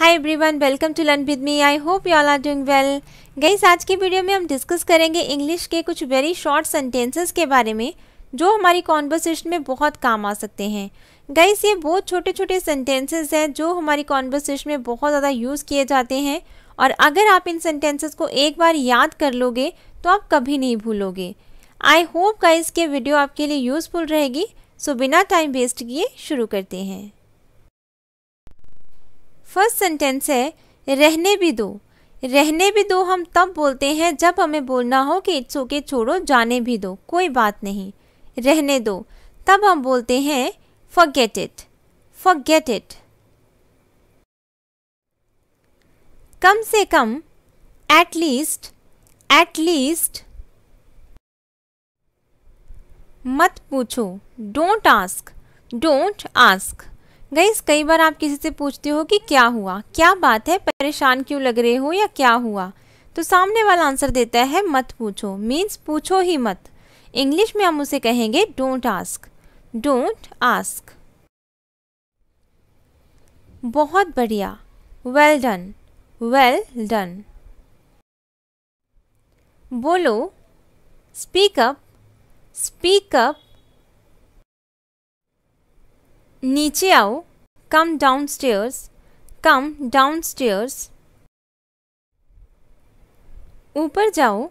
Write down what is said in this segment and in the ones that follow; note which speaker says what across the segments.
Speaker 1: Hi everyone welcome to learn with me I hope you all are doing well guys आज की video में हम discuss करेंगे English के कुछ वेरी शॉर्ट सेंटेंसेस के बारे में जो हमारी कॉन्वर्सेशन में बहुत काम आ सकते हैं गईस ये बहुत छोटे छोटे सेंटेंसेस हैं जो हमारी कॉन्वर्सेशन में बहुत ज़्यादा यूज़ किए जाते हैं और अगर आप इन सेंटेंसेस को एक बार याद कर लोगे तो आप कभी नहीं भूलोगे आई होप गईस के वीडियो आपके लिए यूज़फुल रहेगी सो बिना टाइम वेस्ट किए शुरू करते हैं फर्स्ट सेंटेंस है रहने भी दो रहने भी दो हम तब बोलते हैं जब हमें बोलना हो कि इट्स ओके छोड़ो जाने भी दो कोई बात नहीं रहने दो तब हम बोलते हैं फॉरगेट इट फॉरगेट इट कम से कम एट लीस्ट एट लीस्ट मत पूछो don't ask don't ask guys कई बार आप किसी से पूछते हो कि क्या हुआ क्या बात है परेशान क्यों लग रहे हो या क्या हुआ तो सामने वाला आंसर देता है मत पूछो मीन्स पूछो ही मत इंग्लिश में हम उसे कहेंगे डोंट आस्क डोंट आस्क बहुत बढ़िया वेल डन वेल डन बोलो स्पीक अप स्पीक अप नीचे आओ come downstairs come downstairs ऊपर जाओ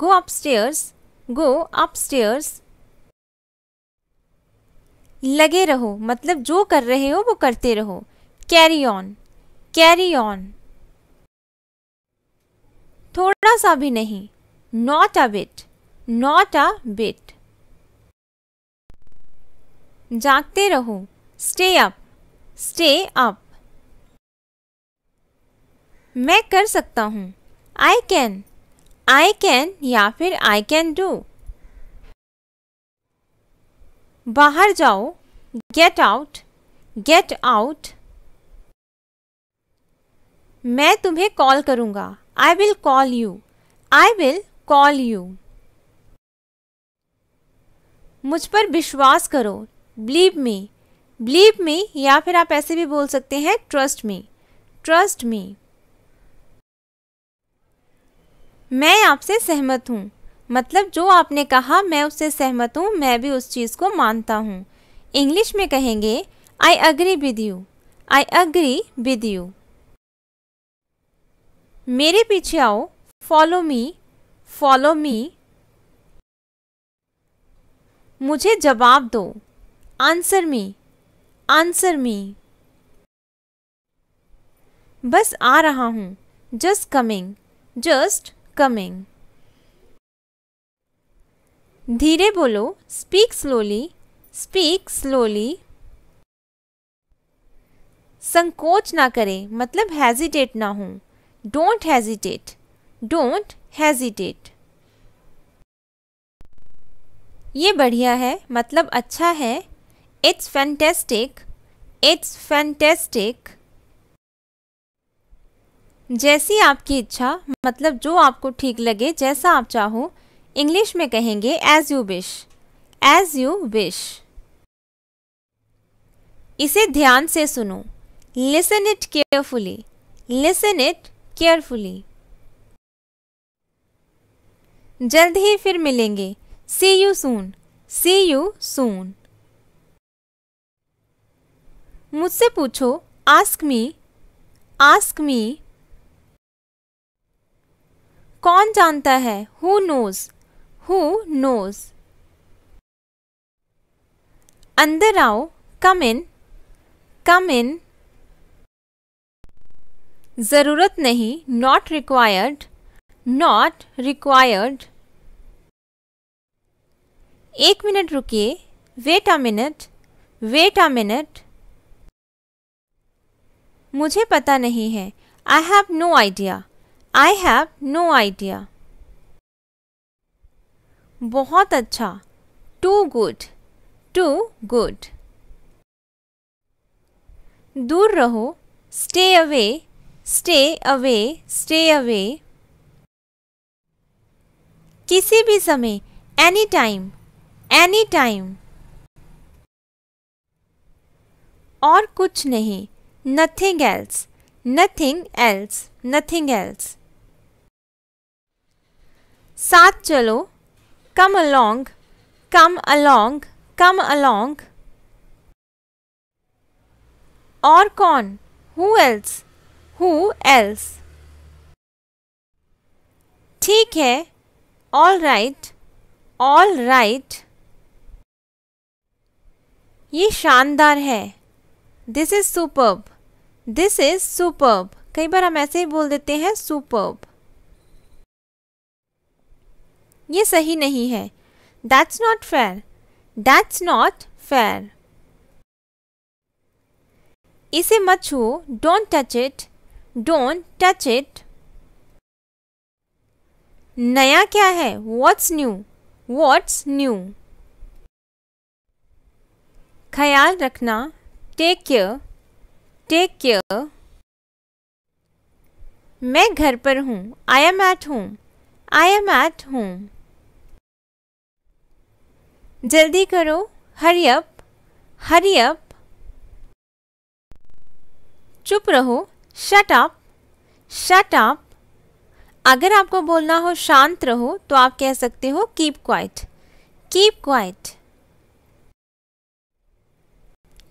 Speaker 1: गो स्टेयर्स गो अपस्टेयर्स लगे रहो मतलब जो कर रहे हो वो करते रहो कैरी ऑन कैरी ऑन थोड़ा सा भी नहीं not a bit not a bit जागते रहो स्टे अप स्टे अप मैं कर सकता हूँ आई कैन आई कैन या फिर आई कैन डू बाहर जाओ गेट आउट गेट आउट मैं तुम्हें कॉल करूँगा I will call you I will call you मुझ पर विश्वास करो बिलीव मी बिलीव मी या फिर आप ऐसे भी बोल सकते हैं ट्रस्ट मी ट्रस्ट मी मैं आपसे सहमत हूँ मतलब जो आपने कहा मैं उससे सहमत हूँ मैं भी उस चीज़ को मानता हूँ इंग्लिश में कहेंगे I agree with you I agree with you मेरे पीछे आओ फॉलो मी फॉलो मी मुझे जवाब दो आंसर मी आंसर मी बस आ रहा हूँ जस्ट कमिंग जस्ट कमिंग धीरे बोलो स्पीक स्लोली स्पीक स्लोली संकोच ना करें मतलब हेजिटेट ना हो डोंट हेजिटेट डोंट हेजिटेट ये बढ़िया है मतलब अच्छा है It's fantastic. It's fantastic. जैसी आपकी इच्छा मतलब जो आपको ठीक लगे जैसा आप चाहो इंग्लिश में कहेंगे as you wish as you wish इसे ध्यान से सुनो listen it carefully listen it carefully जल्द ही फिर मिलेंगे सी you soon C you soon मुझसे पूछो आस्क मी आस्क मी कौन जानता है हु नोज हु नोज अंदर आओ कम इन कम इन ज़रूरत नहीं नॉट रिक्वायर्ड नॉट रिक्वायर्ड एक मिनट रुकिए wait a minute wait a minute मुझे पता नहीं है I have no idea I have no idea बहुत अच्छा टू गुड टू गुड दूर रहो stay away stay away stay away किसी भी समय एनी टाइम एनी टाइम और कुछ नहीं nothing else, nothing else, nothing else. saath chalo come along, come along, come along. aur kon who else, who else. theek hai all right, all right. ये शानदार है this is superb this is superb कई बार हम ऐसे ही बोल देते हैं सुपर्ब ये सही नहीं है that's not fair that's not fair इसे मत छुओ don't touch it don't touch it नया क्या है वॉट्स न्यू वॉट्स न्यू ख्याल रखना टेक केयर टेक केयर मैं घर पर हूँ I am at home I am at home जल्दी करो हरी अप हरी अप चुप रहो शट अप शट अप अगर आपको बोलना हो शांत रहो तो आप कह सकते हो कीप क्वाइट कीप क्वाइट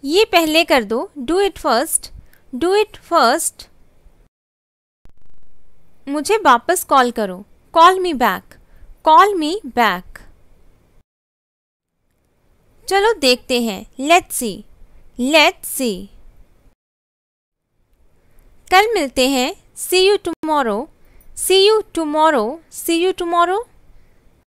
Speaker 1: ये पहले कर दो do it first do it first मुझे वापस कॉल करो call me back call me back चलो देखते हैं लेट्स सी लेट सी कल मिलते हैं see you tomorrow see you tomorrow see you tomorrow